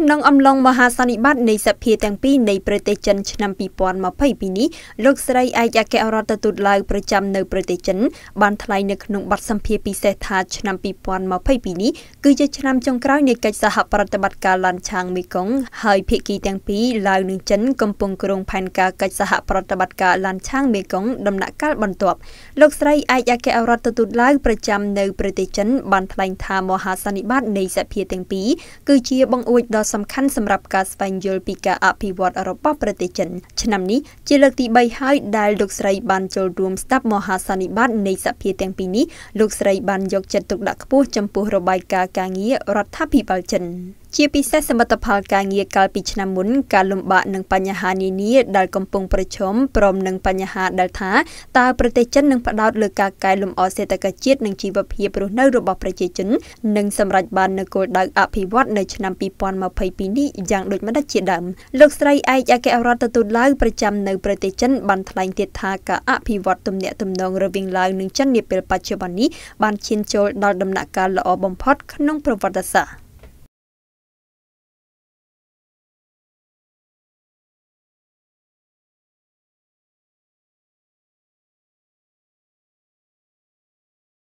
ក្នុងអំឡុងមហាសន្និបាតនៃសភាទាំងពីរនៃប្រទេសចិនឆ្នាំ2022នេះលោកស្រីឯកអគ្គរដ្ឋទូតឡាវប្រចាំនៅប្រទេសចិនបានថ្លែងនៅក្នុងបទសម្ភាសន៍ពិសេសថាឆ្នាំ2022នេះគឺជាឆ្នាំចុងក្រោយនៃកិច្ចសហប្រតិបត្តិការឡានឆាងមេគង្គហើយភាគីទាំងពីរឡាវនិងចិនកំពុងគ្រោងផែនការកិច្ចសហប្រតិបត្តិការឡានឆាងមេគង្គដំណាក់កាលបន្ទាប់លោកស្រីឯកអគ្គរដ្ឋទូតឡាវប្រចាំនៅប្រទេសចិនបានថ្លែងថាមហាសន្និបាតនៃសភាទាំងពីរគឺជាបង្អួចដ៏ដ៏សំខាន់សម្រាប់ការស្វែងយល់ពីការអភិវឌ្ឍរបស់ប្រទេសចិនឆ្នាំនេះជាលើកទី3ហើយដែលលោកស្រីបានចូលរួមស្ដាប់មហាសន្និបាតនៃសភាទាំងពីរនេះលោកស្រីបានយកចិត្តទុកដាក់ខ្ពស់ចំពោះរបាយការណ៍ការងាររដ្ឋាភិបាលចិន។ជាពិសេសសមិទ្ធផលការងារកាលពីឆ្នាំមុនការលំបាកនឹងបញ្ហានានាដែលកំពុងប្រឈមព្រមនឹងបញ្ហាដែលថាតើប្រទេសចិននឹងផ្ដោតលើការកែលម្អសេដ្ឋកិច្ចជាតិនិងជីវភាពរស់នៅរបស់ប្រជាជននិងសម្រេចបាននូវគោលដៅអភិវឌ្ឍនៅឆ្នាំ2022នេះយ៉ាងដូចម្តេចជាដើមលោកស្រីឯកអគ្គរដ្ឋទូតឡាវប្រចាំនៅប្រទេសចិនបានថ្លែងទៀតថាការអភិវឌ្ឍទំនាក់ទំនងរវាងឡាវនិងចិននាពេលបច្ចុប្បន្ននេះបានឈានចូលដល់ដំណាក់កាលល្អបំផុតក្នុងប្រវត្តិសាស្ត្រ